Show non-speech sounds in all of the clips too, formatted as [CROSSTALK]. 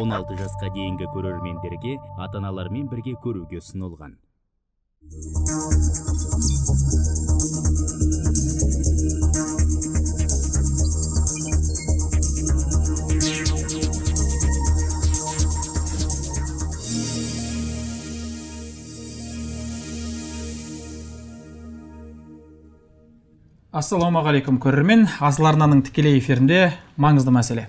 16 жасқа дейінгі көрермендерге ата аналармен бірге көруге ұсынылған ассалаумағалейкум көрермен асыл арнаның тікелей эфирінде маңызды мәселе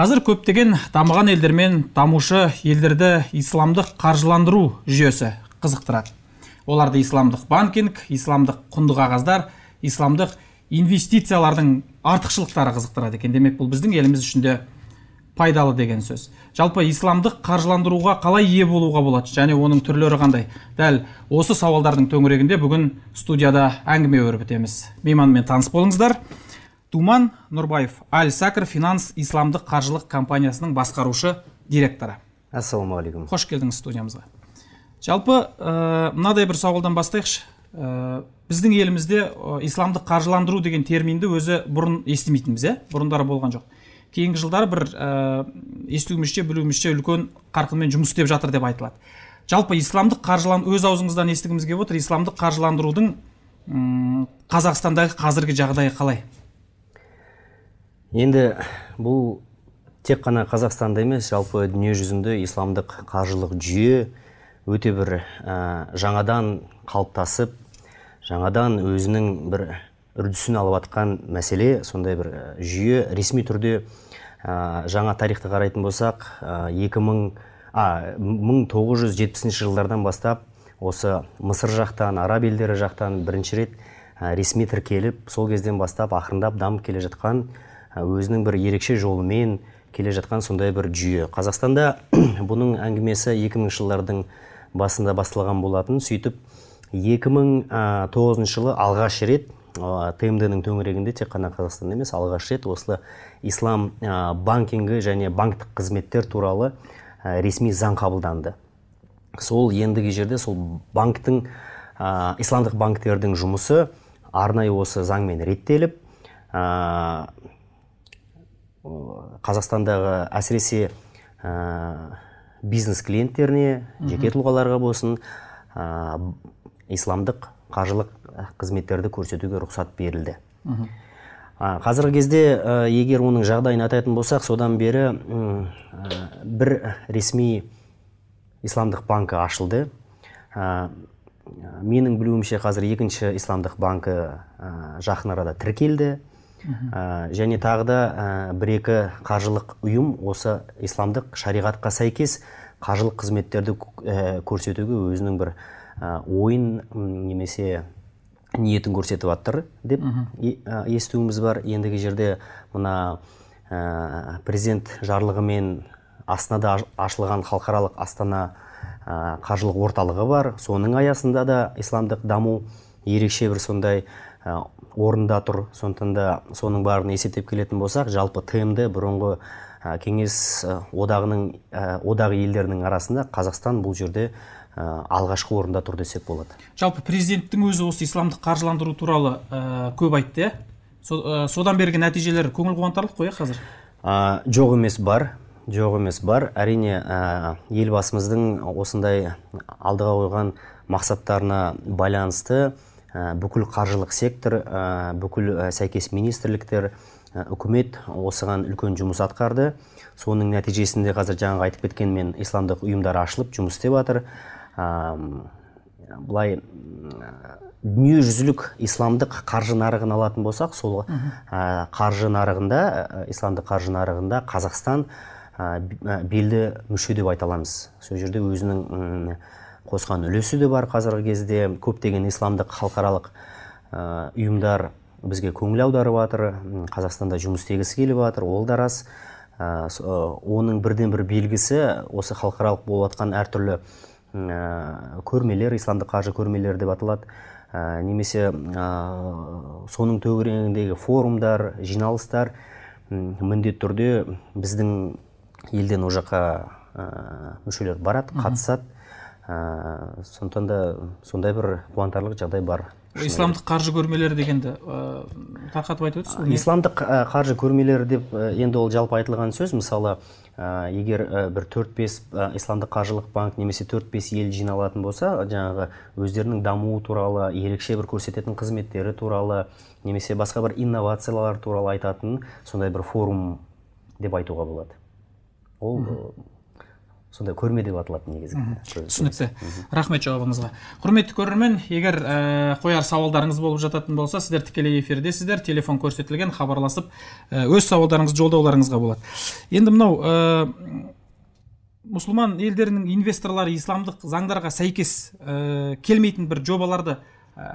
қазір көптеген дамыған елдер мен дамушы елдерді исламдық қаржыландыру жүйесі қызықтырады оларды исламдық банкинг исламдық құнды қағаздар исламдық инвестициялардың артықшылықтары қызықтырады екен демек бұл біздің еліміз үшін де пайдалы деген сөз жалпы исламдық қаржыландыруға қалай ие болуға болады және оның түрлері қандай дәл осы сауалдардың төңірегінде бүгін студияда әңгіме өрбітеміз мейманмен таныс болыңыздар думан нұрбаев аль сакр финанс исламдық қаржылық компаниясының басқарушы директоры ассалаумағалейкум қош келдіңіз студиямызға жалпы ә, мынадай бір сауалдан бастайықшы э, біздің елімізде исламдық қаржыландыру деген терминді өзі бұрын естімейтінбіз иә бұрындары болған жоқ кейінгі жылдары бір ә, естуімізше білуімізше үлкен қарқынмен жұмыс істеп жатыр деп айтылады жалпы исламдық қаржылан өз аузыңыздан естігіміз келіп отыр исламдық қаржыландырудың ұм, қазақстандағы қазіргі жағдайы қалай енді бұл тек қана қазақстанда емес жалпы жүзінде исламдық қаржылық жүйе өте бір ә, жаңадан қалыптасып жаңадан өзінің бір үрдісін алып атқан мәселе сондай бір жүйе ресми түрде ә, жаңа тарихты қарайтын болсақ ә, а 1970 жылдардан бастап осы мысыр жақтан араб елдері жақтан бірінші рет ә, ресми тіркеліп сол кезден бастап ақырындап дамып келе жатқан Ә, өзінің бір ерекше жолымен келе жатқан сондай бір жүйе қазақстанда [CLEARS THROAT] бұның әңгімесі 2000 жылдардың басында басталған болатын сөйтіп 2009 ә, жылы алғаш рет тмд ның төңірегінде тек қана қазақстанда емес алғаш рет осылы ислам ә, банкингі және банктік қызметтер туралы ресми заң қабылданды сол ендігі жерде сол банктің исламдық банктердің жұмысы арнайы осы заңмен реттеліп қазақстандағы әсіресе ә, бизнес клиенттеріне жеке тұлғаларға болсын ә, исламдық қаржылық қызметтерді көрсетуге рұқсат берілді ә, қазіргі кезде ә, егер оның жағдайын атайтын болсақ содан бері ә, бір ресми исламдық банкі ашылды ә, менің білуімше қазір екінші исламдық банкі жақын арада тіркелді ә, және тағы да ә, бір екі қаржылық ұйым осы исламдық шариғатқа сәйкес қаржылық қызметтерді э, көрсетуге өзінің бір ойын немесе ниетін көрсетіп жатыр деп естуіміз бар ендігі жерде мына ә, президент жарлығымен астанада ашылған халықаралық астана қаржылық орталығы бар соның аясында да исламдық даму ерекше бір сондай Ә, орында тұр сондықтан да соның барын есептеп келетін болсақ жалпы тмд бұрынғы ә, кеңес ә, одағының одағы елдерінің арасында қазақстан бұл жерде алғашқы орында тұр десек болады жалпы президенттің өзі осы исламдық қаржыландыру туралы ә, көп айтты содан бергі нәтижелер көңіл қуантарлық қой иә қазір ә, жоқ емес бар жоқ емес бар әрине ә, елбасымыздың осындай алдыға қойған мақсаттарына байланысты Э, бүкіл қаржылық сектор э, бүкіл э, сәйкес министрліктер үкімет осыған үлкен жұмыс атқарды соның нәтижесінде қазір жаңағы айтып мен исламдық ұйымдар ашылып жұмыс істеп жатыр былай дүниежүзілік исламдық қаржы нарығын алатын болсақ сол ә, қаржы нарығында исламдық қаржы нарығында қазақстан белді мүше деп айта аламыз сол жерде өзінің қосқан үлесі де бар қазіргі кезде көптеген исламдық халықаралық э, ұйымдар бізге көңіл аударып жатыр қазақстанда жұмыс істегісі келіп жатыр ол да рас э, э, оның бірден бір белгісі осы халықаралық болып жатқан әртүрлі көрмелер исламдық қаржы көрмелері деп аталады немесе соның төңірегіндегі форумдар жиналыстар міндетті түрде біздің елден ол жаққа мүшелер барады қатысады ә, сондықтан да сондай бір қуантарлық жағдай бар исламдық қаржы көрмелері дегенді ә, тарқатып айтып өтсіз исламдық ә, қаржы көрмелері деп ә, енді ол жалпы айтылған сөз мысалы ә, егер бір төрт бес исламдық қаржылық банк немесе төрт бес ел жиналатын болса жаңағы өздерінің дамуы туралы ерекше бір көрсететін қызметтері туралы немесе басқа бір инновациялар туралы айтатын сондай бір форум деп айтуға болады ол сондай көрме деп аталады негізі түсінікті рахмет жауабыңызға құрметті көрермен егер ә, қояр сауалдарыңыз болып жататын болса сіздер тікелей эфирдесіздер телефон көрсетілген хабарласып э, өз сауалдарыңызды жолдауларыңызға болады енді мынау ә, мұсылман елдерінің инвесторлары исламдық заңдарға сәйкес ә, келмейтін бір жобаларды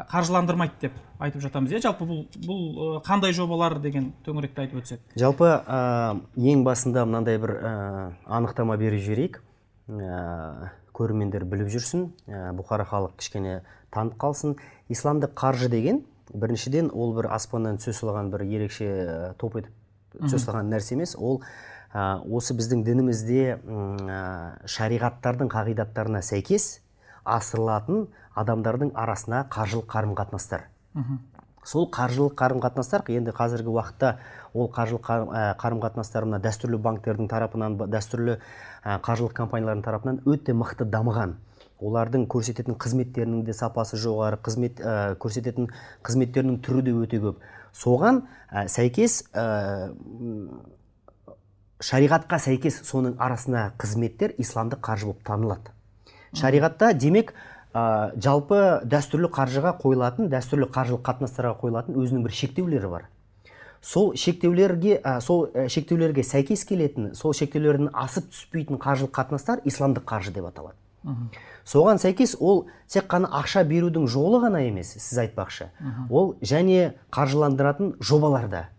қаржыландырмайды деп айтып жатамыз иә жалпы бұл бұл қандай жобалар деген төңіректе айтып өтсек жалпы ә, ең басында мынандай бір ә, анықтама беріп жіберейік ә, көрермендер біліп жүрсін ә, бұқара халық кішкене танып қалсын исламдық қаржы деген біріншіден ол бір аспаннан түсе салған бір ерекше ә, топ етіп түсе салған нәрсе емес ол ә, осы біздің дінімізде ә, шариғаттардың қағидаттарына сәйкес асырылатын адамдардың арасына қаржылық қарым қатынастар сол қаржылық қарым қатынастар енді қазіргі уақытта ол қаржылық ә, қарым қатынастар мына дәстүрлі банктердің тарапынан дәстүрлі ә, қаржылық компаниялардың тарапынан өте мықты дамыған олардың көрсететін қызметтерінің де сапасы жоғары қызмет ә, көрсететін қызметтерінің түрі де өте көп соған ә, сәйкес ә, шариғатқа сәйкес соның арасына қызметтер исламдық қаржы болып танылады шариғатта демек ә, жалпы дәстүрлі қаржыға қойылатын дәстүрлі қаржылық қатынастарға қойылатын өзінің бір шектеулері бар сол шектеулерге сол э, шектеулерге сәйкес келетін сол шектеулерден асып түспейтін қаржылық қатынастар исламдық қаржы деп аталады соған сәйкес ол тек қана ақша берудің жолы ғана емес сіз айтпақшы ол және қаржыландыратын жобаларда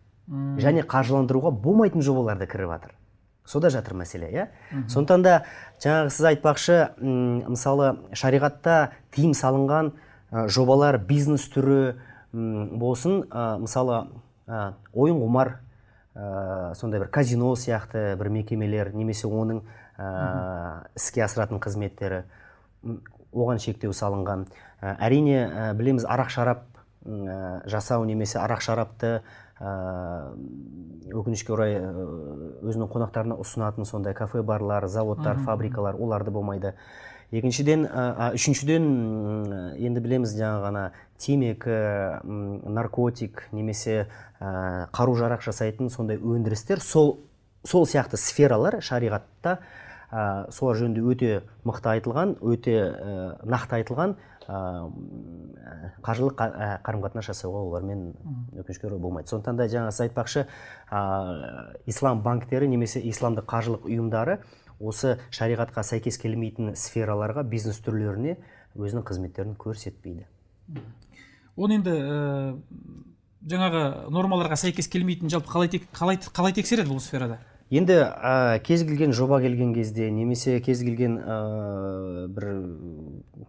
және қаржыландыруға болмайтын жобаларда кіріп жатыр сода жатыр мәселе иә сондықтан да жаңағы сіз айтпақшы мысалы шариғатта тыйым салынған жобалар бизнес түрі болсын мысалы ә, ойын құмар ә, сондай бір казино сияқты бір мекемелер немесе оның ә, іске асыратын қызметтері оған шектеу салынған әрине білеміз арақ шарап Э, жасау немесе арақ шарапты э, өкінішке орай э, өзінің қонақтарына ұсынатын сондай кафе барлар заводтар фабрикалар оларды болмайды екіншіден ә, үшіншіден енді білеміз жаңа ғана темекі наркотик немесе қару жарақ жасайтын сондай өндірістер сол сол сияқты сфералар шариғатта ә, солар жөнінде өте мықты айтылған өте ә, нақты айтылған Э, қаржылық э, қарым қатынас жасауға олармен өкінішке орай болмайды сондықтан да жаңа сіз айтпақшы ислам банктері немесе исламдық қаржылық ұйымдары осы шариғатқа сәйкес келмейтін сфераларға бизнес түрлеріне өзінің қызметтерін көрсетпейді оны енді э, жаңағы нормаларға сәйкес келмейтін жалпы қалай, тек, қалай, қалай тексереді бұл сферада енді ә, кез келген жоба келген кезде немесе кез келген ә, бір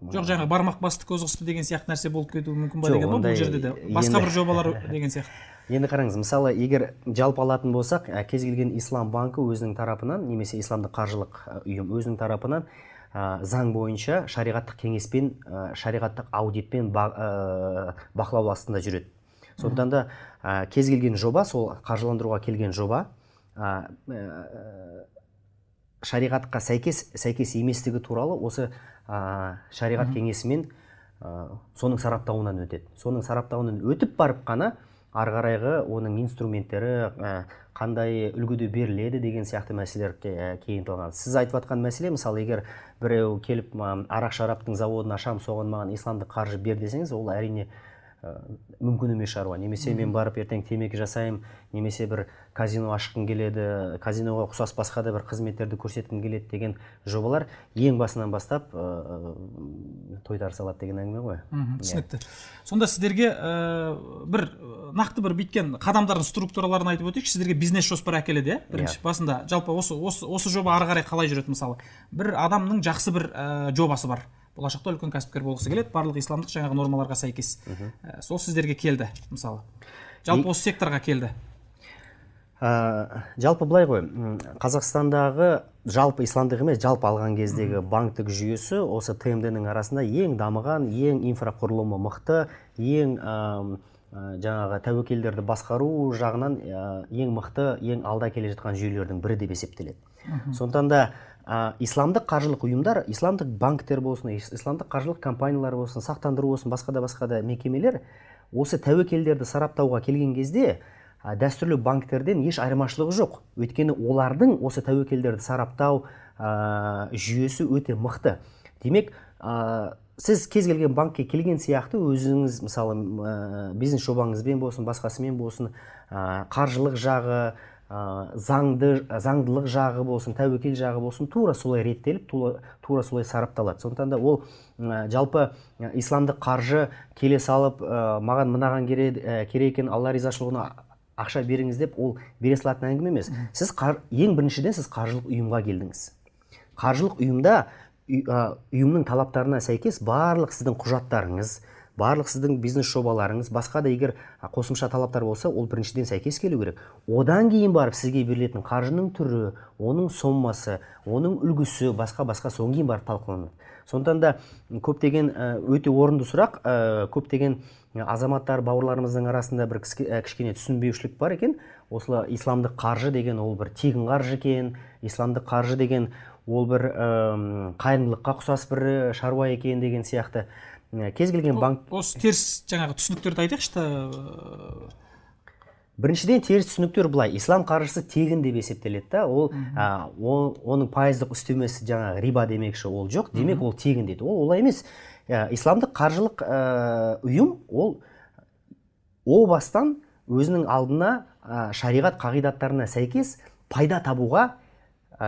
жоқ жаңағы бармақ басты көз қысты деген сияқты нәрсе болып кетуі мүмкін ба деген ғой бұл жерде де басқа бір жобалар [LAUGHS] деген сияқты енді қараңыз мысалы егер жалпы алатын болсақ кез келген ислам банкі өзінің тарапынан немесе исламдық қаржылық ұйым өзінің тарапынан ә, заң бойынша шариғаттық кеңеспен ә, шариғаттық аудитпен ба, ә, бақылау астында жүреді сондықтан да ә, кез келген жоба сол қаржыландыруға келген жоба Э, э, шариғатқа сәйкес сәйкес еместігі туралы осы шариғат кеңесімен соның сараптауынан өтеді соның сараптауынан өтіп барып қана ары қарайғы оның инструменттері қандай үлгіде беріледі деген сияқты мәселелер кейін сіз айтып жатқан мәселе мысалы егер біреу келіп арақ шараптың заводын ашамын соған маған исламдық қаржы бер десеңіз ол әрине Э, мүмкін емес шаруа немесе мен барып ертең темекі жасаймын немесе бір казино ашқым келеді казиноға ұқсас басқа да бір қызметтерді көрсеткім келеді деген жобалар ең басынан бастап ә, э, э, тойтарыс салады деген әңгіме ғой мхм иә. түсінікті сонда сіздерге ә, бір нақты бір бүйткен қадамдардың структураларын айтып өтейікші сіздерге бизнес жоспар әкеледі иә? иә бірінші басында жалпы осы осы осы жоба ары қарай қалай жүреді мысалы бір адамның жақсы бір ә, жобасы бар болашақта үлкен кәсіпкер болғысы келеді барлық исламдық жаңағы нормаларға сәйкес ә, сол сіздерге келді мысалы жалпы осы секторға келді ә, жалпы былай ғой қазақстандағы жалпы исламдық емес жалпы алған кездегі банктік жүйесі осы тмд ның арасында ең дамыған ең инфрақұрылымы мықты ең ә, жаңағы тәуекелдерді басқару жағынан ә, ең мықты ең алда келе жатқан жүйелердің бірі деп есептеледі сондықтан да ә, исламдық қаржылық ұйымдар исламдық банктер болсын исламдық қаржылық компаниялар болсын сақтандыру болсын басқа да басқа да мекемелер осы тәуекелдерді сараптауға келген кезде ә, дәстүрлі банктерден еш айырмашылығы жоқ өйткені олардың осы тәуекелдерді сараптау ә, жүйесі өте мықты демек ә, сіз кез келген банкке келген сияқты өзіңіз мысалы ә, бизнес жобаңызбен болсын басқасымен болсын ә, қаржылық жағы заңды заңдылық жағы болсын тәуекел жағы болсын тура солай реттеліп тура, тура солай сарапталады сондықтан да ол жалпы ә, исламдық қаржы келе салып маған мынаған керек ә, керек екен алла ризашылығына ақша беріңіз деп ол бере салатын әңгіме емес сіз қар, ең біріншіден сіз қаржылық ұйымға келдіңіз қаржылық ұйымда ұйымның талаптарына сәйкес барлық сіздің құжаттарыңыз барлық сіздің бизнес жобаларыңыз басқа да егер қосымша талаптар болса ол біріншіден сәйкес келу керек одан кейін барып сізге берілетін қаржының түрі оның соммасы, оның үлгісі басқа басқа содан кейін барып талқыланады сондықтан да көптеген өте орынды сұрақ көптеген азаматтар бауырларымыздың арасында бір кішкене түсінбеушілік бар екен осылай исламдық қаржы деген ол бір тегін қаржы екен исламдық қаржы деген ол бір қайырымдылыққа ұқсас бір шаруа екен деген сияқты кез келген банк осы теріс жаңағы түсініктерді айтайықшы та э. біріншіден теріс түсініктер былай ислам қаржысы тегін деп есептеледі да ол оның пайыздық үстемесі жаңағы риба демекші ол жоқ демек ол тегін дейді ол олай емес э, исламдық қаржылық ә, ұйым ол о бастан өзінің алдына шариғат қағидаттарына сәйкес пайда табуға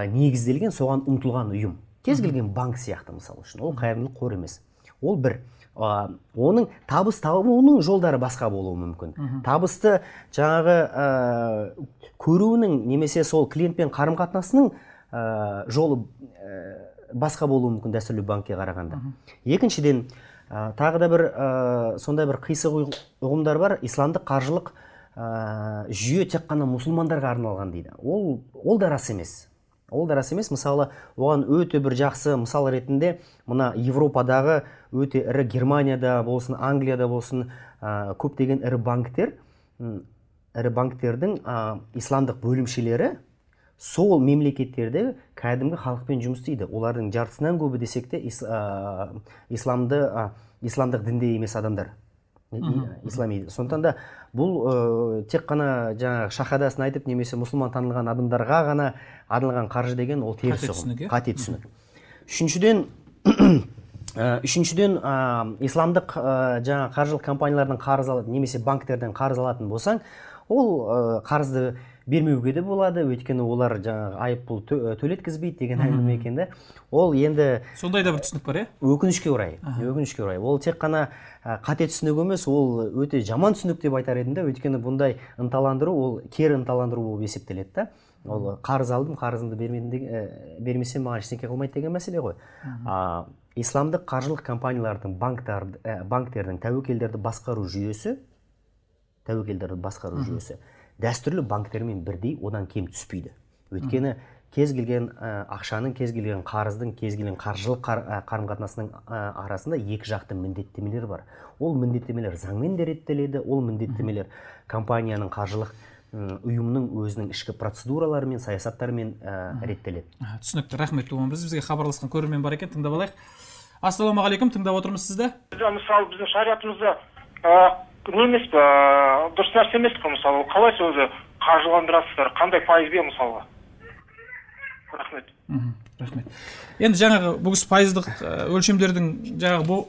негізделген соған ұмтылған ұйым кез келген банк сияқты мысалы үшін ол қайырымдылық қор емес ол бір оның табыс табуының жолдары басқа болуы мүмкін Үху. табысты жаңағы көруінің немесе сол клиентпен қарым қатынасының жолы басқа болуы мүмкін дәстүрлі банкке қарағанда екіншіден тағы да бір сондай бір қисық ұғымдар бар исламдық қаржылық жүйе тек қана мұсылмандарға арналған дейді ол ол да рас емес ол да рас емес мысалы оған өте бір жақсы мысал ретінде мына европадағы өте ірі германияда болсын англияда болсын ә, көптеген ірі банктер ірі банктердің ә, исламдық бөлімшелері сол мемлекеттерде кәдімгі халықпен жұмыс істейді олардың жартысынан көбі десек те исламды исламдық дінде емес адамдар ислами сондықтан да бұл ә, тек қана жаңағы шахадасын айтып немесе мұсылман танылған адамдарға ғана арналған қаржы деген ол теріс ұғым қате түсінік үшіншіден э, үшіншіден ә, исламдық ә, жаңағы қаржылық компаниялардан қарыз алатын немесе банктерден қарыз алатын болсаң ол қарызды бермеуге де болады өйткені олар жаңағы айыппұл төлеткізбейді деген әңгіме екен да ол енді сондай да бір түсінік бар иә өкінішке орай өкінішке орай ол тек қана қате түсінік емес ол өте жаман түсінік деп айтар едім да өйткені бұндай ынталандыру ол кері ынталандыру болып есептеледі да ол қарыз алдым қарызымды бермедім деген ә, бермесем маған ештеңе қылмайды деген мәселе ғой а, исламдық қаржылық компаниялардың банктар ә, банктердің тәуекелдерді басқару жүйесі тәуекелдерді басқару жүйесі дәстүрлі банктермен бірдей одан кем түспейді өйткені кез келген ақшаның кез келген қарыздың кез келген қаржылық қар, қарым қатынасының арасында екі жақты міндеттемелер бар ол міндеттемелер заңмен де реттеледі ол міндеттемелер компанияның қаржылық ұйымның өзінің ішкі процедураларымен саясаттарымен ә, реттеледі түсінікті рахмет бізге хабарласқан көрермен бар екен тыңдап алайық ассалаумағалейкум тыңдап отырмыз сізді мысалы біздің шариғатымызда мүмкін емес па дұрыс нәрсе емес қой мысалы қалай сол өзі қаржыландырасыздар қандай пайызбен мысалы рахмет мхм рахмет енді жаңағы бұл кісі пайыздық э, өлшемдердің жаңағы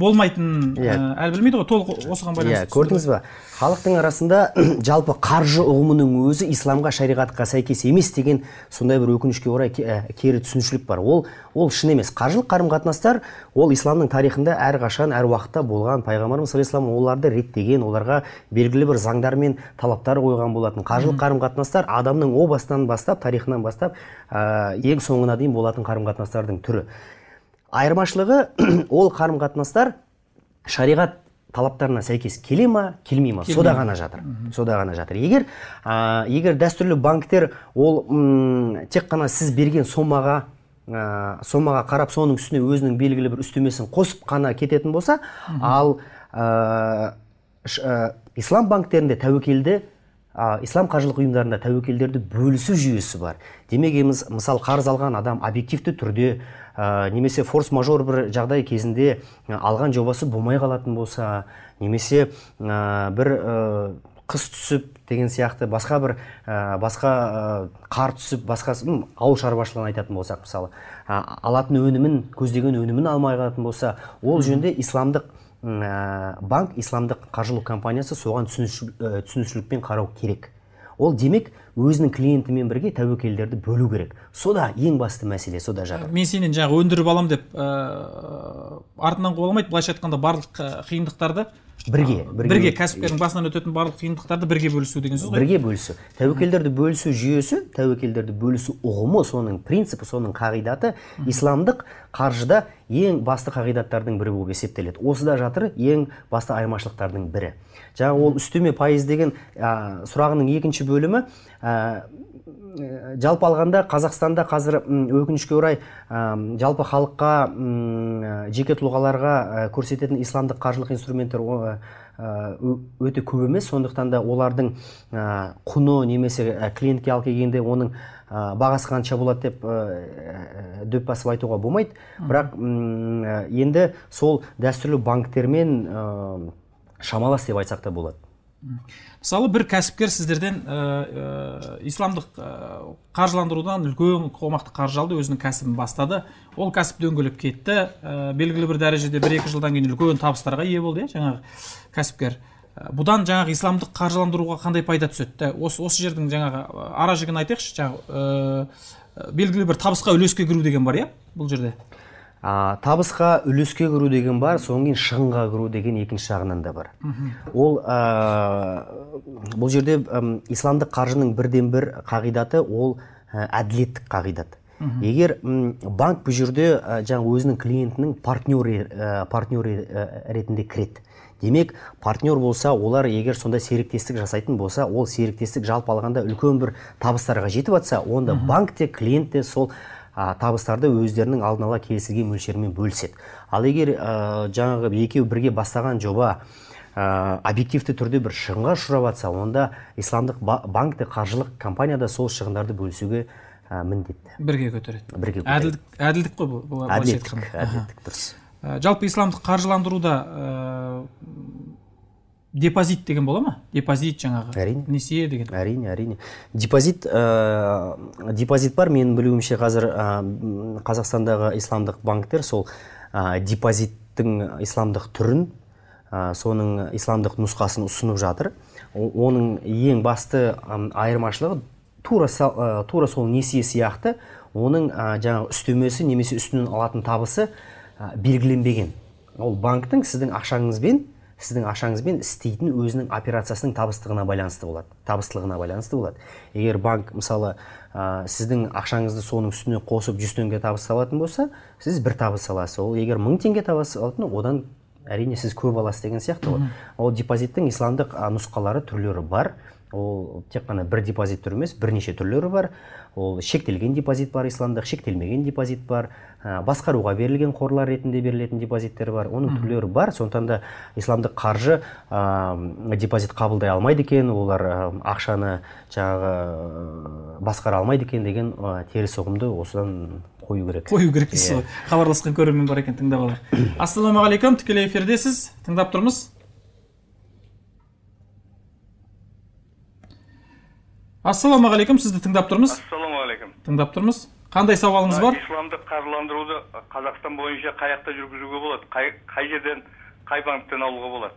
болмайтынын э, иә. әлі білмейді ғой толық осыған иә, байланысты иә көрдіңіз ба халықтың арасында жалпы қаржы ұғымының өзі исламға шариғатқа сәйкес емес деген сондай бір өкінішке орай э, кері түсінушілік бар ол ол шын емес қаржылық қарым қатынастар ол исламның тарихында әрқашан әр уақытта болған пайғамбарымыз саллаллаху оларды реттеген оларға белгілі бір заңдар мен талаптар қойған болатын қаржылық қарым қатынастар адамның о бастан бастап тарихынан бастап ең соңына дейін болатын қарым қатынастардың түрі айырмашылығы [CLEARS THROAT] ол қарым қатынастар шариғат талаптарына сәйкес келе ма келмей ма сода ғана жатыр сода ғана жатыр егер ә, егер дәстүрлі банктер ол ұм, тек қана сіз берген сомаға ә, сомаға қарап соның үстіне өзінің белгілі бір үстемесін қосып қана кететін болса ал ә, ә, ислам банктерінде тәуекелді а, ислам қаржылық ұйымдарында тәуекелдерді бөлісу жүйесі бар демек еміз мысалы қарыз алған адам объективті түрде немесе форс мажор бір жағдай кезінде алған жобасы болмай қалатын болса немесе бір қыс түсіп деген сияқты басқа бір басқа қар түсіп басқа ауыл шаруашылығын айтатын болсақ мысалы ә, алатын өнімін көздеген өнімін алмай қалатын болса ол жөнде исламдық Э, банк исламдық қаржылық компаниясы соған түсінушілікпен э, қарау керек ол демек өзінің клиентімен бірге тәуекелдерді бөлу керек сода ең басты мәселе сода жатыр мен сенен жаңағы өндіріп аламын деп ә, артынан қуа алмайды былайша айтқанда барлық қиындықтарды бірге бірге кәсіпкердің басынан өтетін барлық қиындықтарды бірге бөлісу деген сөз ғой бірге бөлісу тәуекелдерді бөлісу жүйесі тәуекелдерді бөлісу ұғымы соның принципі соның қағидаты исламдық қаржыда ең басты қағидаттардың бірі болып есептеледі осыда жатыр ең басты айырмашылықтардың бірі жаңа ол үстеме пайыз деген ә, сұрағының екінші бөлімі жалпы алғанда қазақстанда қазір өкінішке орай ә, жалпы халыққа ә, жеке тұлғаларға э, көрсететін исламдық қаржылық инструменттер э, өте көп емес сондықтан да олардың құны немесе клиентке алып келгенде оның бағасы қанша болады деп дөп басып айтуға болмайды бірақ енді сол дәстүрлі банктермен шамалас деп айтсақ та болады мысалы бір кәсіпкер сіздерден ә, исламдық ә, қаржыландырудан үлкен қомақты қаржы алды өзінің кәсібін бастады ол кәсіп дөңгелеп кетті ә, белгілі бір дәрежеде бір екі жылдан кейін үлкен табыстарға ие болды иә жаңағы кәсіпкер бұдан жаңағы исламдық қаржыландыруға қандай пайда түседі осы осы жердің жаңағы ара жігін айтайықшы жаңағы ә, белгілі бір табысқа үлеске кіру деген бар иә бұл жерде а, табысқа үлеске кіру деген бар содан кейін шығынға кіру деген екінші жағынан да бар ол ә, бұл жерде исламдық қаржының бірден бір қағидаты ол әділеттік қағидат егер банк бұл жерде ә, өзінің клиентінің партнер ә, ретінде кіреді демек партнер болса олар егер сонда серіктестік жасайтын болса ол серіктестік жалпы алғанда үлкен бір табыстарға жетіп жатса онда банк те клиент те сол ә, табыстарды өздерінің алдын ала келісілген мөлшермен бөліседі ал егер ә, жаңағы екеу бірге бастаған жоба ә, объективті түрде бір шығынға ұшырап жатса онда исламдық банкты қаржылық компания сол шығындарды бөлісуге ә, міндетті бірге көтереді бірге көтереді әділдік қой бұл әділдік әділдік. дұрыс жалпы исламдық қаржыландыруда депозит деген бола ма депозит жаңағы әрине несие деген әрине әрине депозит ә, депозит бар менің білуімше қазір э, қазақстандағы исламдық банктер сол ә, депозиттің исламдық түрін соның исламдық нұсқасын ұсынып жатыр оның ең басты айырмашылығы тура тура сол несие сияқты оның ә, жаңағы үстемесі немесе үстінен алатын табысы ә, белгіленбеген ол банктің сіздің ақшаңызбен сіздің ашаңызбен істейтін өзінің операциясының табыстығына байланысты болады табыстылығына байланысты болады егер банк мысалы ә, сіздің ақшаңызды соның үстіне қосып жүз теңге табыс салатын болса сіз бір табыс аласыз ол егер мың теңге табыс алатын одан әрине сіз көп аласыз деген сияқты ғой ол депозиттің исламдық нұсқалары түрлері бар ол тек қана бір депозит түрі емес бірнеше түрлері бар ол шектелген депозит бар исламдық шектелмеген депозит бар ә, басқаруға берілген қорлар ретінде берілетін депозиттер бар оның түрлері бар сондықтан да исламдық қаржы депозит қабылдай алмайды екен олар ақшаны жаңағы басқара алмайды екен деген ә, теріс ұғымды осыдан қою керек қою керек дейсіз иә. ғой хабарласқан көрермен бар екен тыңдап алайық [COUGHS] ассалаумағалейкум тікелей эфирдесіз тыңдап тұрмыз ассалаумағалейкум сізді тыңдап тұрмыз ассалаумағалейкум тыңдап тұрмыз қандай сауалыңыз бар исламдық қаржыландыруды қазақстан бойынша қай жақта жүргізуге болады қай, қай жерден қай банктен алуға болады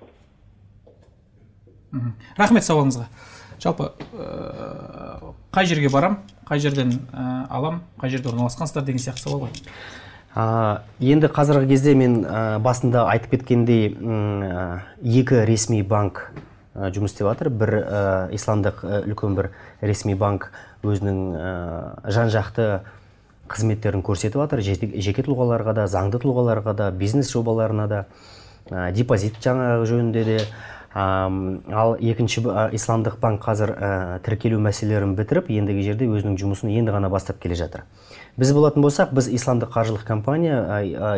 рахмет сауалыңызға жалпы ә, қай жерге барам қай жерден ә, алам қай жерде орналасқансыздар деген сияқты сауал ғой ә, енді қазіргі кезде мен ә, басында айтып кеткендей ә, екі ресми банк Э, жұмыс істеп жатыр бір э, исламдық э, үлкен бір ресми банк өзінің жан жақты қызметтерін көрсетіп жатыр жеке тұлғаларға да заңды тұлғаларға да бизнес жобаларына да депозит жаңағы жөнінде де ал екінші ә, исламдық банк қазір тіркелу мәселелерін бітіріп ендігі жерде өзінің жұмысын енді ғана бастап келе жатыр біз болатын болсақ біз исламдық қаржылық компания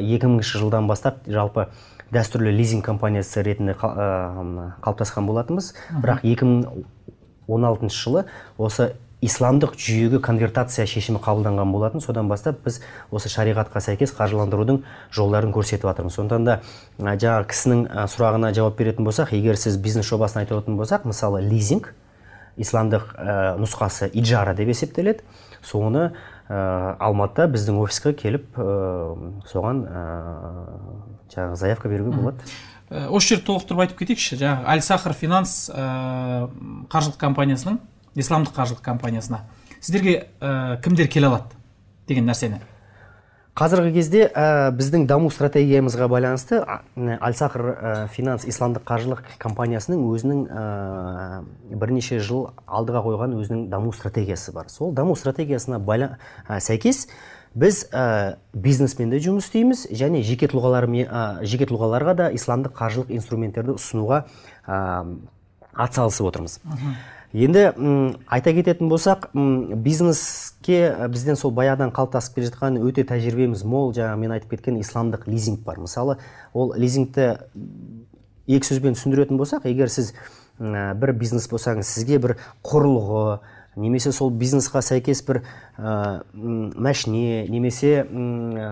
екі жылдан бастап жалпы дәстүрлі лизинг компаниясы ретінде э, қалыптасқан болатынбыз бірақ 2016 жылы осы исламдық жүйеге конвертация шешімі қабылданған болатын содан бастап біз осы шариғатқа сәйкес қаржыландырудың жолдарын көрсетіп жатырмыз сондықтан да жаңағы кісінің сұрағына жауап беретін болсақ егер сіз бизнес жобасын айтып болсақ мысалы лизинг исламдық ә, нұсқасы иджара деп есептеледі соны ә, алматыда біздің офиске келіп ә, соған ә, жаңағы заявка беруге болады осы жерді толықтырып айтып кетейікші жаңағы аль сахар финанс ә, қаржылық компаниясының исламдық қаржылық компаниясына сіздерге ә, кімдер келе алады деген нәрсені қазіргі кезде ә, біздің даму стратегиямызға байланысты ә, альсахр ә, э, финанс исламдық қаржылық компаниясының өзінің ә, бірнеше жыл алдыға қойған өзінің даму стратегиясы бар сол даму стратегиясына байла, сәйкес біз ә, бизнеспен де жұмыс істейміз және жеке тұлғалар ә, жеке тұлғаларға да исламдық қаржылық инструменттерді ұсынуға ә, атсалысып отырмыз енді айта кететін болсақ бизнеске бізден сол баядан қалыптасып келе жатқан өте тәжірибеміз мол жаңа мен айтып кеткен исламдық лизинг бар мысалы ол лизингті екі сөзбен түсіндіретін болсақ егер сіз бір бизнес болсаңыз сізге бір құрылғы немесе сол бизнесқа сәйкес бір ә, мәшіне немесе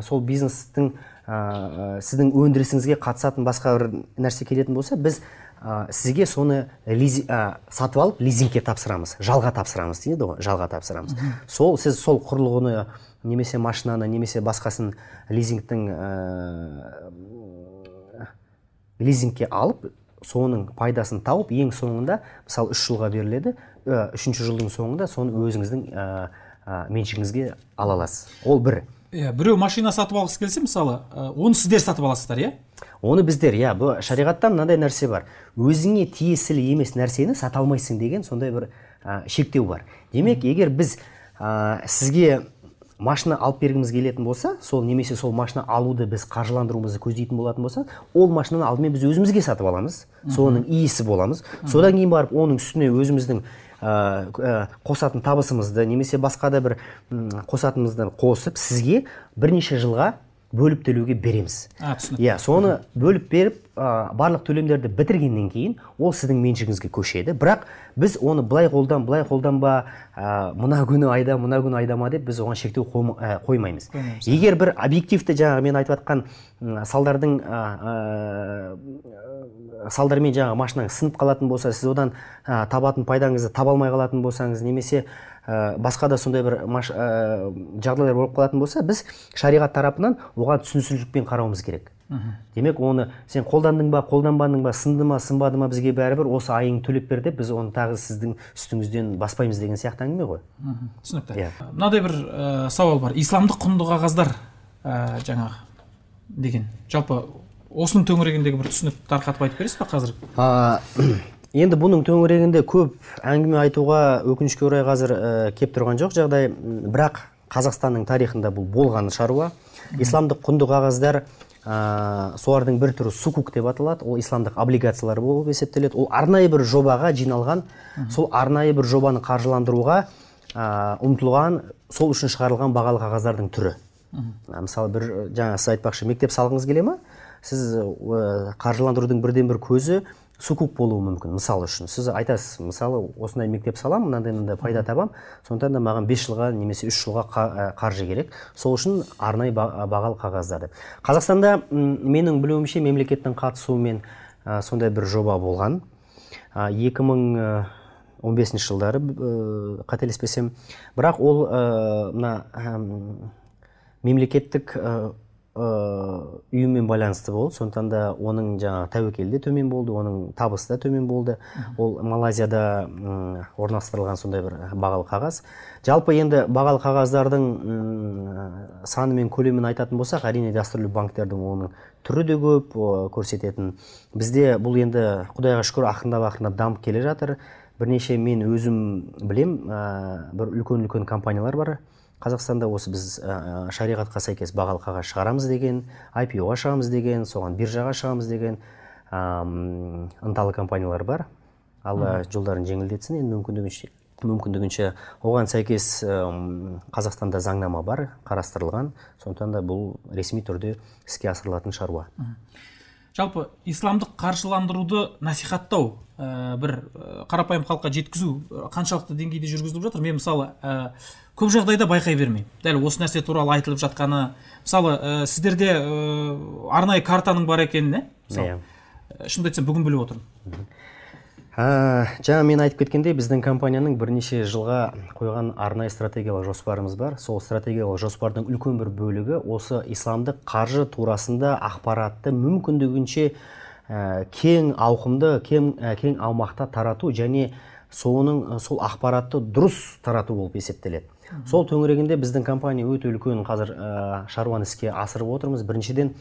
сол бизнестің ә, сіздің өндірісіңізге қатысатын басқа бір нәрсе келетін болса біз ә, сізге соны лизи, ә, сатып алып лизингке тапсырамыз жалға тапсырамыз дейді ғой жалға тапсырамыз сол сіз сол құрылғыны немесе машинаны немесе басқасын лизингтің ә, лизингке алып соның пайдасын тауып ең соңында мысалы үш жылға беріледі үшінші жылдың соңында соны өзіңіздің ә, меншігіңізге ала аласыз ол бір иә біреу машина сатып алғысы келсе мысалы оны сіздер сатып аласыздар иә оны біздер иә бұл шариғатта мынандай нәрсе бар өзіңе тиесілі емес нәрсені сата алмайсың деген сондай бір шектеу бар демек егер біз сізге машина алып бергіміз келетін болса сол немесе сол машина алуды біз қаржыландыруымызды көздейтін болатын болса ол машинаны алдымен біз өзімізге сатып аламыз соның иесі боламыз содан кейін барып оның үстіне өзіміздің Э, э, қосатын табысымызды немесе басқа да бір қосатынымызды қосып сізге бірнеше жылға бөліп төлеуге береміз иә соны бөліп беріп ә, барлық төлемдерді бітіргеннен кейін ол сіздің меншігіңізге көшеді бірақ біз оны былай қолдан былай қолданба ә, мына күні айда мына күні айдама деп біз оған шектеу қоймаймыз егер бір объективті жаңағы мен айтып жатқан салдардың ә, салдармен жаңағы машинаңыз сынып қалатын болса сіз одан табатын пайдаңызды таба алмай қалатын болсаңыз немесе ә, басқа да сондай бір э, жағдайлар болып қалатын болса біз шариғат тарапынан оған түсіністікпен қарауымыз керек демек оны сен қолдандың ба қолданбадың ба сынды ма сынбады ма бізге бәрібір осы айың төлеп бер деп біз оны тағы сіздің үстіңізден баспаймыз деген сияқты әңгіме ғой түсінікті иә мынадай бір ә, сауал бар исламдық құнды қағаздар ә, жаңағы деген жалпы осының төңірегіндегі бір түсінік тарқатып айтып бересіз ба қазір енді бұның төңірегінде көп әңгіме айтуға өкінішке орай қазір ә, кеп тұрған жоқ жағдай бірақ қазақстанның тарихында бұл болған шаруа исламдық құнды қағаздар ә, солардың бір түрі сукук деп аталады ол исламдық облигациялар болып есептеледі ол арнайы бір жобаға жиналған сол арнайы бір жобаны қаржыландыруға ә, ұмтылған сол үшін шығарылған бағалы қағаздардың түрі ә, мысалы бір жаңа сіз айтпақшы мектеп салғыңыз келе ма сіз қаржыландырудың бірден бір көзі сукуп болуы мүмкін мысалы үшін сіз айтасыз мысалы осындай мектеп саламын мынандай мынандай пайда табамын сондықтан да маған 5 жылға немесе үш жылға ә, қаржы керек сол үшін арнайы ә, бағалы қағаздар деп қазақстанда менің білуімше мемлекеттің қатысуымен сондай бір жоба болған 2015 мың ә, жылдары қателеспесем бірақ ол мына мемлекеттік ыыы э, үйімен байланысты болды сондықтан да оның жаңағы тәуекелі де төмен болды оның табысы да төмен болды ол малайзияда орнастырылған орналастырылған сондай бір бағалы қағаз жалпы енді бағалы қағаздардың саны мен көлемін айтатын болсақ әрине дәстүрлі банктердің оның түрі де көп көрсететін бізде бұл енді құдайға шүкір ақырындап ақырындап дамып келе жатыр бірнеше мен өзім білем ә, бір үлкен үлкен компаниялар бар қазақстанда осы біз ә, шариғатқа сәйкес бағалы қағаз шығарамыз деген IPO-ға шығамыз деген соған биржаға шығамыз деген ә, ынталы компаниялар бар алла жолдарын жеңілдетсін енді мүмкіндігінше мүмкіндігінше оған сәйкес қазақстанда заңнама бар қарастырылған сондықтан да бұл ресми түрде іске асырылатын шаруа жалпы исламдық қаржыландыруды насихаттау бір қарапайым халыққа жеткізу қаншалықты деңгейде жүргізіліп жатыр мен мысалы көп жағдайда байқай бермеймін дәл осы нәрсе туралы айтылып жатқаны мысалы э, сіздерде э, арнайы картаның бар екенін иә иә шынымды айтсам бүгін біліп отырмын ә, жаңа мен айтып кеткендей біздің компанияның бірнеше жылға қойған арнайы стратегиялық жоспарымыз бар сол стратегиялық жоспардың үлкен бір бөлігі осы исламдық қаржы турасында ақпаратты мүмкіндігінше ә, кең ауқымды кең, ә, кең аумақта тарату және соның сол ақпаратты дұрыс тарату болып есептеледі сол төңірегінде біздің компания өте үлкен қазір ә, шаруаны іске асырып отырмыз біріншіден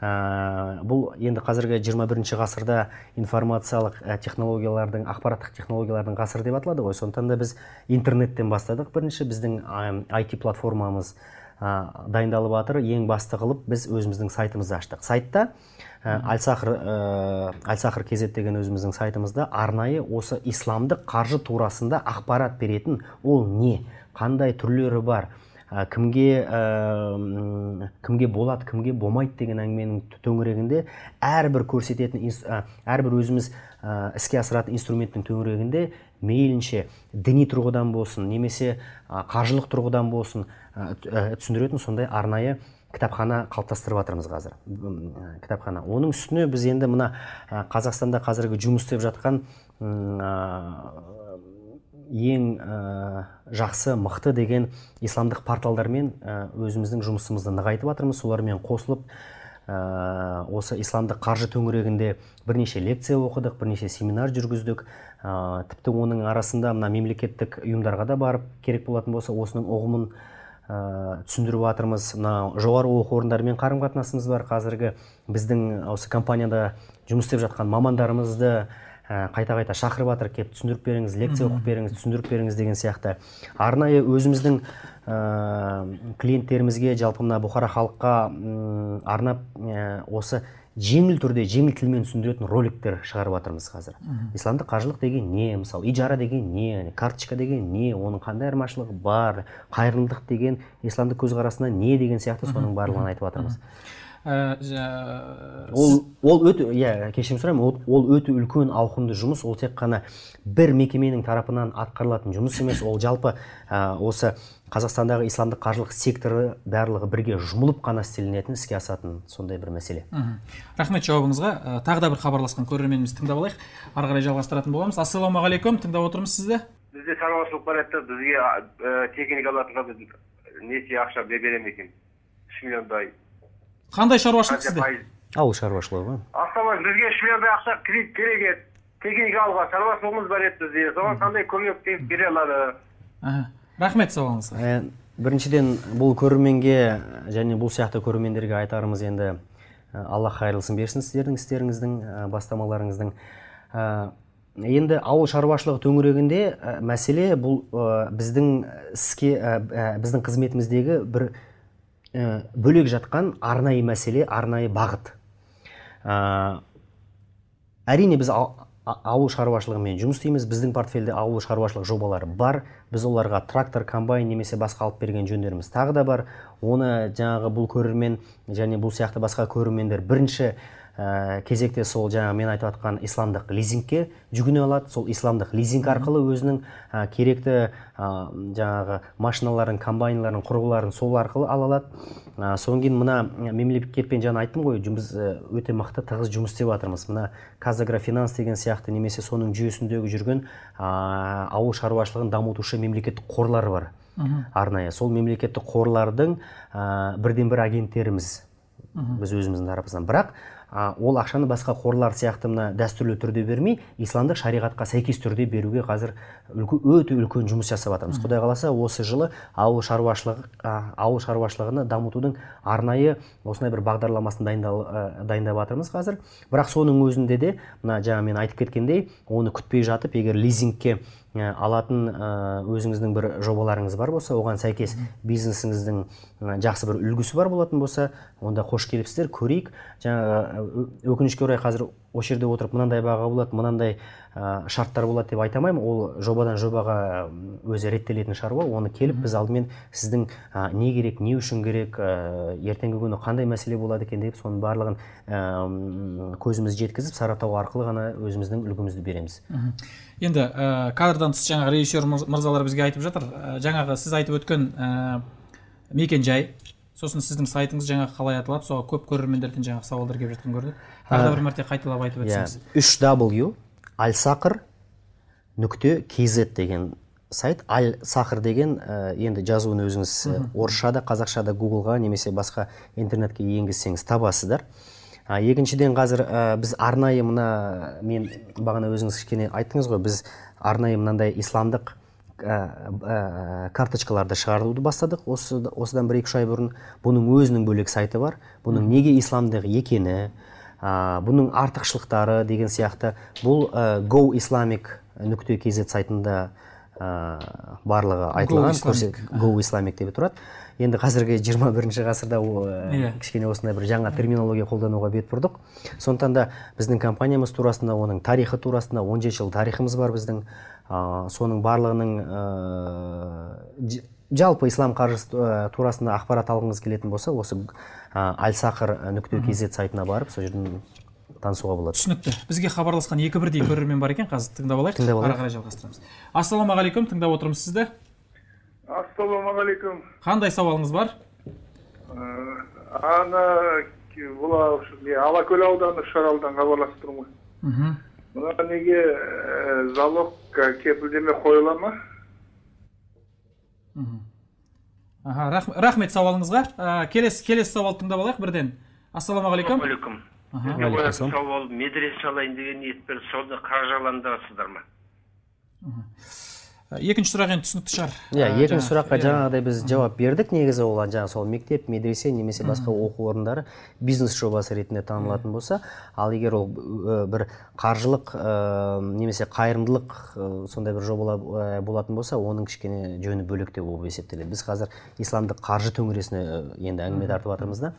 бұл енді қазіргі 21 ғасырда информациялық технологиялардың ақпараттық технологиялардың ғасыры деп аталады ғой сондықтан да біз интернеттен бастадық бірінші біздің IT платформамыз ә, дайындалып жатыр ең басты қылып біз өзіміздің сайтымызды аштық сайтта әлсахыр э, ә, э, деген өзіміздің сайтымызда арнайы осы исламдық қаржы турасында ақпарат беретін ол не қандай түрлері бар э, кімге ә, кімге болады кімге болмайды деген әңгіменің төңірегінде әрбір көрсететін әрбір өзіміз ә, іске асыратын инструменттің төңірегінде мейлінше діни тұрғыдан болсын немесе қаржылық тұрғыдан болсын түсіндіретін сондай арнайы кітапхана қалыптастырып жатырмыз қазір ә, кітапхана оның үстіне біз енді мына ә, қазақстанда қазіргі жұмыс істеп жатқан ә, ең жақсы мықты деген исламдық порталдармен өзіміздің жұмысымызды нығайтып жатырмыз солармен қосылып осы исламдық қаржы төңірегінде бірнеше лекция оқыдық бірнеше семинар жүргіздік тіпті оның арасында мына мемлекеттік ұйымдарға да барып керек болатын болса осының ұғымын ә, түсіндіріп жатырмыз мына жоғары оқу орындарымен қарым қатынасымыз бар қазіргі біздің осы компанияда жұмыс істеп жатқан мамандарымызды э, қайта қайта шақырып жатыр келіп түсіндіріп беріңіз лекция оқып беріңіз түсіндіріп беріңіз деген сияқты арнайы өзіміздің ә, клиенттерімізге жалпы мына бұқара халыққа арнап осы жеңіл түрде жеңіл тілмен түсіндіретін роликтер шығарып жатырмыз қазір исламдық қаржылық деген не мысалы ижара деген не карточка деген не оның қандай айырмашылығы бар қайырымдылық деген исламдық көзқарасына не деген сияқты соның барлығын айтып жатырмыз ә, ол ол өте иә кешірім сұраймын ол өте үлкен ауқымды жұмыс ол тек қана бір мекеменің тарапынан атқарылатын жұмыс емес ол жалпы осы қазақстандағы исламдық қаржылық секторы барлығы бірге жұмылып қана істелінетін іске асатын сондай бір мәселе Үм. рахмет жауабыңызға э, тағы да бір хабарласқан көрерменімізді тыңдап алайық ары қарай жалғастыратын боламыз ассалаумағалейкум тыңдап отырмыз сізді бізде шаруашылық бар еді бізге ә, техника алатынға біз несие ақша бере екен үш миллиондай қандай шаруашылық сізде ауыл шаруашылығы ғой астана бізге үш миллиондай ақша кредит керек еді техника алуға шаруашылығымыз бар еді бізде соған қандай көмек бере алады рахмет сауалыңызға ә, біріншіден бұл көрерменге және бұл сияқты көрермендерге айтарымыз енді ә, алла қайырлысын берсін сіздердің істеріңіздің ә, бастамаларыңыздың енді ауыл шаруашылығы төңірегінде мәселе бұл біздің іске біздің қызметіміздегі бір бөлек жатқан арнайы мәселе арнайы бағыт әрине біз ауыл шаруашылығымен жұмыс істейміз біздің портфельде ауыл шаруашылық жобалары бар біз оларға трактор комбайн немесе басқа алып берген жөндеріміз тағы да бар оны жаңағы бұл көрермен және бұл сияқты басқа көрермендер бірінші ә, кезекте сол жаңа мен айтып жатқан исламдық лизингке жүгіне алады сол исламдық лизинг арқылы өзінің ә, керекті ә, жаңағы машиналарын комбайнларын құрылғыларын сол арқылы ала алады ә, содан кейін мына мемлекетпен жаңа айттым ғой біз өте мықты тығыз жұмыс істеп жатырмыз мына қазагрофинанс деген сияқты немесе соның жүйесіндегі жүрген ә, ауыл шаруашылығын дамытушы мемлекеттік қорлар бар арнайы сол мемлекеттік қорлардың ә, бірден бір агенттеріміз біз өзіміздің тарапымыздан бірақ а, ол ақшаны басқа қорлар сияқты мына дәстүрлі түрде бермей исламдық шариғатқа сәйкес түрде беруге қазір үлкі, өте үлкен жұмыс жасап жатырмыз құдай қаласа осы жылы ауыл шаруашылығы ауыл шаруашылығына дамытудың арнайы осындай бір бағдарламасын дайындап жатырмыз қазір бірақ соның өзінде де мына жаңа мен айтып кеткендей оны күтпей жатып егер лизингке Ә, алатын ә, өзіңіздің бір жобаларыңыз бар болса оған сәйкес бизнесіңіздің жақсы бір үлгісі бар болатын болса онда қош келіпсіздер көрейік жаңағы ә, өкінішке орай қазір осы жерде отырып мынандай баға болады мынандай ә, шарттар болады деп айта алмаймын ол жобадан жобаға өзі реттелетін шаруа оны келіп біз алдымен сіздің не керек не үшін керек ә, ертеңгі күні қандай мәселе болады екен деп соның барлығын ә, көзіміз жеткізіп сараптау арқылы ғана өзіміздің үлгімізді береміз енді ә, кадрдан тыс жаңағы режиссер мырзалар бізге айтып жатыр жаңағы сіз айтып өткен ә, мекен жай сосын сіздің сайтыңыз жаңа қалай аталады соған көп көрермендерден жаңағы сауалдар келіп жатқан көрінеді тағы да бір мәрте қайталап айтып иә. өтсеңіз үш w аль нүкте kz деген сайт аль деген ә, енді жазуын өзіңіз э, орысша да қазақша да гуглға немесе басқа интернетке енгізсеңіз табасыздар ә, екіншіден қазір ә, біз арнайы мына мен бағана өзіңіз кішкене айттыңыз ғой біз арнайы мынандай исламдық карточкаларды шығаруды бастадық осы, осыдан бір екі үш ай бұрын бұның өзінің бөлек сайты бар бұның неге исламдық екені бұның артықшылықтары деген сияқты бұл ә, go islamic нүкте кз сайтында барлығы айтылған go go islamic деп тұрады енді қазіргі 21 бірінші ғасырда yeah. Э, иә. кішкене осындай бір жаңа терминология қолдануға бет бұрдық сондықтан да біздің компаниямыз турасында оның тарихы турасында 17 жыл тарихымыз бар біздің ә, соның барлығының э, жалпы ислам қаржысы э, турасында ақпарат алғыңыз келетін болса осы ә, нүкте кз сайтына барып сол жерден танысуға болады түсінікті бізге хабарласқан екі бірдей көрермен бар екен қазір тыңдап алайық тыңдап алайық ары қарай жалғастырамыз ассалаумағалейкум тыңдап отырмыз сізді ассалаумағалейкум қандай сауалыңыз бар э, ана бұл алакөл ауданы үшаралдан хабарласып тұрмын ғой мхм мына неге э, залог э, кепілдеме қойыла ма аха рахмет сауалыңызға келесі келесі сауалды тыңдап алайық бірден ассалаумағалейкум алейкум сауал медресе салайын деген ниетпен сонда қаржыландырасыздар ма екінші сұрақ енді түсінікті шығар иә ә, екінші сұраққа иә. жаңағыдай біз жауап бердік негізі ол жаңағы сол мектеп медресе немесе басқа оқу орындары бизнес жобасы ретінде танылатын болса ал егер ол бір қаржылық немесе қайырымдылық сондай бір жобалар болатын болса оның кішкене жөні бөлектеу болып есептеледі біз қазір исламдық қаржы төңіресіне енді әңгіме тартып жатырмыз да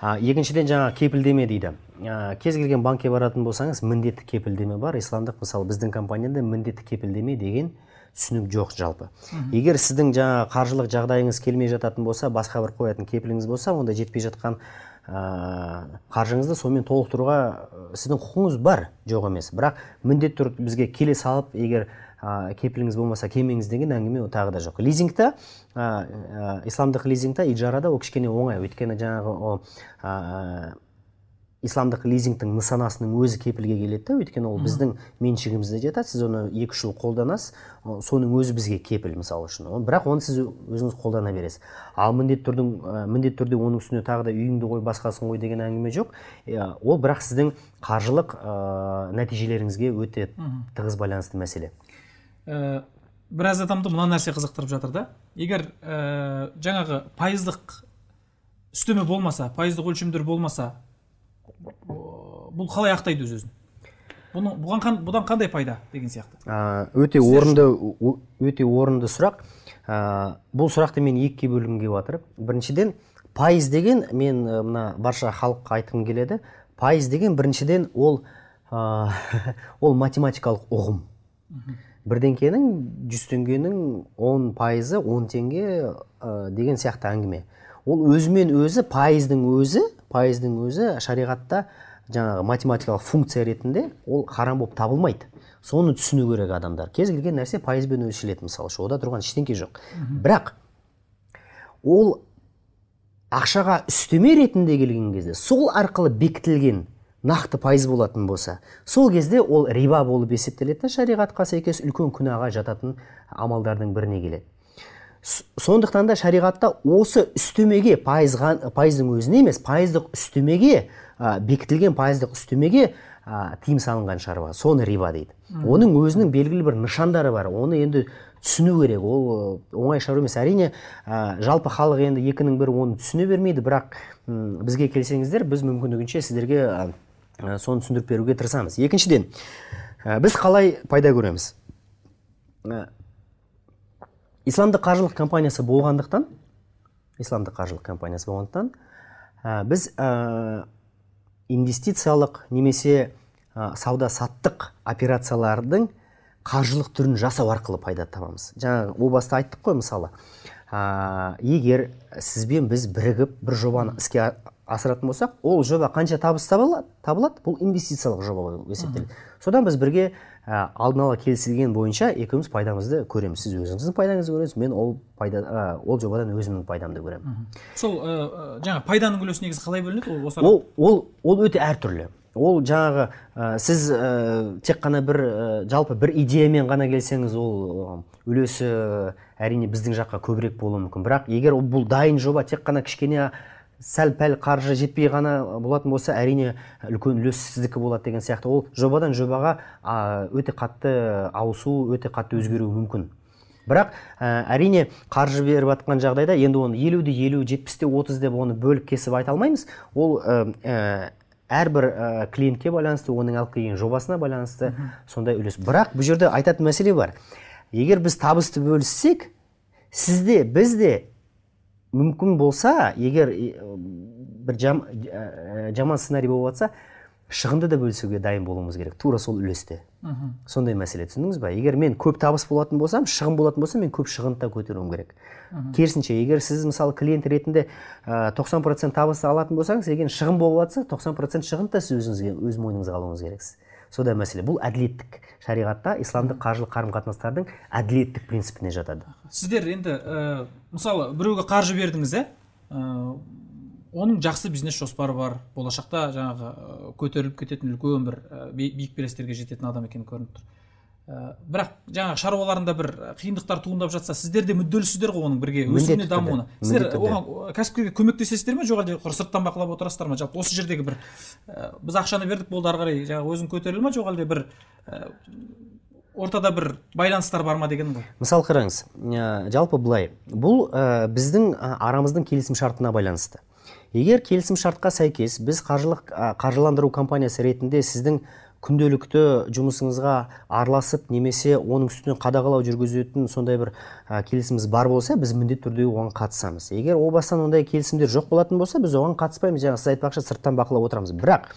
а, екіншіден жаңа кепілдеме дейді кез келген банкке баратын болсаңыз міндетті кепілдеме бар исламдық мысалы біздің компанияда міндетті кепілдеме деген түсінік жоқ жалпы егер сіздің жаңа қаржылық жағдайыңыз келмей жататын болса басқа бір қоятын кепіліңіз болса онда жетпей жатқан қаржыңызды сонымен толықтыруға сіздің құқыңыз бар жоқ емес бірақ міндетті түрде бізге келе салып егер ә, кепіліңіз болмаса келмеңіз деген әңгіме тағы да жоқ лизингте ә, исламдық лизингта иджарада ол кішкене оңай өйткені жаңағы исламдық лизингтің нысанасының өзі кепілге келеді да өйткені ол біздің меншігімізде жатады сіз оны екі үш жыл қолданасыз соның өзі бізге кепіл мысалы үшін бірақ оны сіз өзіңіз қолдана бересіз ал міндетті түрдің міндет түрде оның үстіне тағы да үйіңді қой басқасын қой деген әңгіме жоқ ол бірақ сіздің қаржылық нәтижелеріңізге өте тығыз байланысты мәселе ә, біраз адамды мына нәрсе қызықтырып жатыр да егер ә, жаңағы пайыздық үстеме болмаса пайыздық өлшемдер болмаса бұл қалай ақтайды өз өзін бұдан қандай пайда деген сияқты өте орынды өте орынды сұрақ ә, бұл сұрақты мен екіге бөлгім келіп жатыр біріншіден пайыз деген мен мына барша халыққа айтқым келеді пайыз деген біріншіден ол ә, [LAUGHS] ол математикалық ұғым бірдеңкенің жүз теңгенің он пайызы он теңге ә, деген сияқты әңгіме ол өзімен өзі пайыздың өзі пайыздың өзі шариғатта жаңағы математикалық функция ретінде ол харам болып табылмайды соны түсіну керек адамдар кез келген нәрсе пайызбен өлшеледі мысалы үшін ода тұрған ештеңке жоқ бірақ ол ақшаға үстеме ретінде келген кезде сол арқылы бекітілген нақты пайыз болатын болса сол кезде ол риба болып есептеледі да шариғатқа сәйкес үлкен күнәға жататын амалдардың біріне келеді сондықтан да шариғатта осы үстемеге пайызға пайыздың өзіне емес пайыздық үстемеге ә, бекітілген пайыздық үстемеге ә, тыйым салынған шаруа соны риба дейді оның өзінің белгілі бір нышандары бар оны енді түсіну керек ол оңай шаруа емес әрине жалпы халық енді екінің бірі оны түсіне бермейді бірақ бізге келсеңіздер біз мүмкіндігінше сіздерге соны түсіндіріп беруге тырысамыз екіншіден біз қалай пайда көреміз исламдық қаржылық компаниясы болғандықтан исламдық қаржылық компаниясы болғандықтан біз ә, инвестициялық немесе сауда саттық операциялардың қаржылық түрін жасау арқылы пайда табамыз жаңа о баста айттық қой мысалы ә, егер сізбен біз бірігіп бір жобаны іске асыратын болсақ ол жоба қанша табыс табылады табылады бұл инвестициялық жоба болып есептеледі содан біз бірге ә, алдын ала келісілген бойынша екеуміз пайдамызды көреміз сіз өзіңіздің пайдаңызды көресіз мен ол пайда ә, ол жобадан өзімнің пайдамды көремін сол ә, ә жаңағы пайданың үлесі негізі қалай бөлінеді ол ол ол, ол өте әртүрлі ол жаңағы ә, сіз ә, тек қана бір ә, жалпы бір идеямен ғана келсеңіз ол үлесі ә, әрине біздің жаққа көбірек болуы мүмкін бірақ егер бұл дайын жоба тек қана кішкене сәл пәл қаржы жетпей ғана болатын болса әрине үлкен үлес сіздікі болады деген сияқты ол жобадан жобаға өте қатты ауысу өте қатты өзгеруі мүмкін бірақ әрине қаржы беріп жатқан жағдайда енді оны елу де елу жетпіс отыз деп оны бөліп кесіп айта алмаймыз ол әрбір клиентке байланысты оның алып келген жобасына байланысты сондай үлес бірақ бұл жерде айтатын мәселе бар егер біз табысты бөліссек сізде бізде мүмкін болса егер бір жам, ә, жаман сценарий болып жатса шығынды да бөлісуге дайын болуымыз керек тура сол үлесте сондай мәселе түсіндіңіз ба егер мен көп табыс болатын болсам шығын болатын болса мен көп шығынды да көтеруім керек керісінше егер сіз мысалы клиент ретінде тоқсан процент табыс алатын болсаңыз егер шығын болып жатса тоқсан процент шығынды да сіз өзіңізге өз мойныңызға алуыңыз керексіз сода мәселе бұл әділеттік шариғатта исламдық қаржылық қарым қатынастардың әділеттік принципіне жатады сіздер енді мысалы біреуге қаржы бердіңіз иә э, оның жақсы бизнес жоспары бар болашақта жаңағы э, көтеріліп кететін үлкен бір э, биік белестерге жететін адам екені көрініп тұр бірақ жаңағы шаруаларында бір қиындықтар туындап жатса сіздер де мүдделісіздер ғой оның бірге өсуіне дамуына сіздер оған кәсіпкерге көмектесесіздер ме жоқ әлде құр сырттан бақылап отырасыздар ма жалпы осы жердегі бір біз ақшаны бердік болды ары қарай жаңағы өзің көтеріл ма жоқ әлде бір ортада бір байланыстар бар ма деген ғой мысалы қараңыз ә, жалпы былай бұл ә, біздің ә, арамыздың келісім шартына байланысты егер келісім шартқа сәйкес біз қаржылық қаржыландыру компаниясы ретінде сіздің күнделікті жұмысыңызға араласып немесе оның үстінен қадағалау жүргізетін сондай бір ә, келісіміз бар болса біз міндетті түрде оған қатысамыз егер о бастан ондай келісімдер жоқ болатын болса біз оған қатыспаймыз жаңағы сіз айтпақшы сырттан бақылап отырамыз бірақ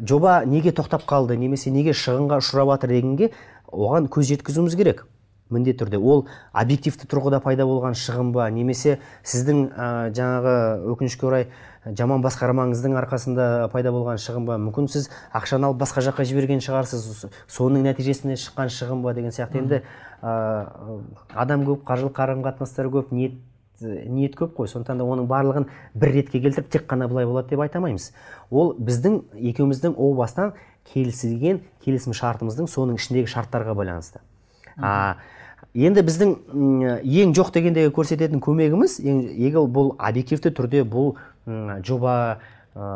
жоба неге тоқтап қалды немесе неге шығынға ұшырап жатыр дегенге оған көз жеткізуіміз керек міндетті түрде ол объективті тұрғыда пайда болған шығын ба немесе сіздің ә, жаңағы өкінішке орай жаман басқармаңыздың арқасында пайда болған шығын ба мүмкін сіз ақшаны алып басқа жаққа жіберген шығарсыз соның нәтижесінде шыққан шығын ба деген сияқты енді ә, адам көп қаржылық қарым қатынастар көп ниет ниет көп қой сондықтан да оның барлығын бір ретке келтіріп тек қана былай болады деп айта алмаймыз ол біздің екеуміздің о бастан келісілген келісім шартымыздың соның ішіндегі шарттарға байланысты а, енді біздің ең жоқ дегендегі көрсететін көмегіміз егер бұл объективті түрде бұл жоба ә,